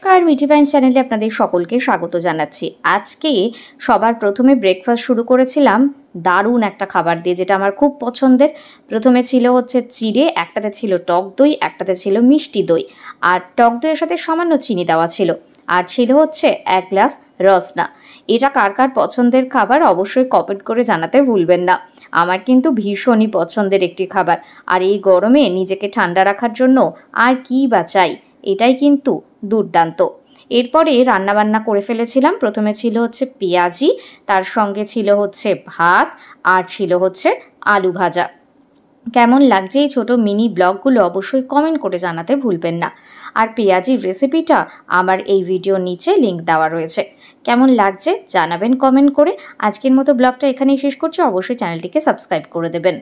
নমস্কার মিঠি ভাইন চ্যানেলে আপনাদের সকলকে স্বাগত জানাচ্ছি আজকে সবার প্রথমে ব্রেকফাস্ট শুরু করেছিলাম দারুণ একটা খাবার দিয়ে যেটা আমার খুব পছন্দের প্রথমে ছিল হচ্ছে চিড়ে একটাতে ছিল টক দই একটাতে ছিল মিষ্টি দই আর টক দইয়ের সাথে সামান্য চিনি দেওয়া ছিল আর ছিল হচ্ছে এক গ্লাস রসনা এটা কার কার পছন্দের খাবার অবশ্যই কপেট করে জানাতে ভুলবেন না আমার কিন্তু ভীষণই পছন্দের একটি খাবার আর এই গরমে নিজেকে ঠান্ডা রাখার জন্য আর কী বা চাই এটাই কিন্তু দুর্দান্ত এরপরে রান্নাবান্না করে ফেলেছিলাম প্রথমে ছিল হচ্ছে পেঁয়াজি তার সঙ্গে ছিল হচ্ছে ভাত আর ছিল হচ্ছে আলু ভাজা কেমন লাগছে এই ছোটো মিনি ব্লগগুলো অবশ্যই কমেন্ট করে জানাতে ভুলবেন না আর পেঁয়াজির রেসিপিটা আমার এই ভিডিও নিচে লিঙ্ক দেওয়া রয়েছে কেমন লাগছে জানাবেন কমেন্ট করে আজকের মতো ব্লগটা এখানেই শেষ করছি অবশ্যই চ্যানেলটিকে সাবস্ক্রাইব করে দেবেন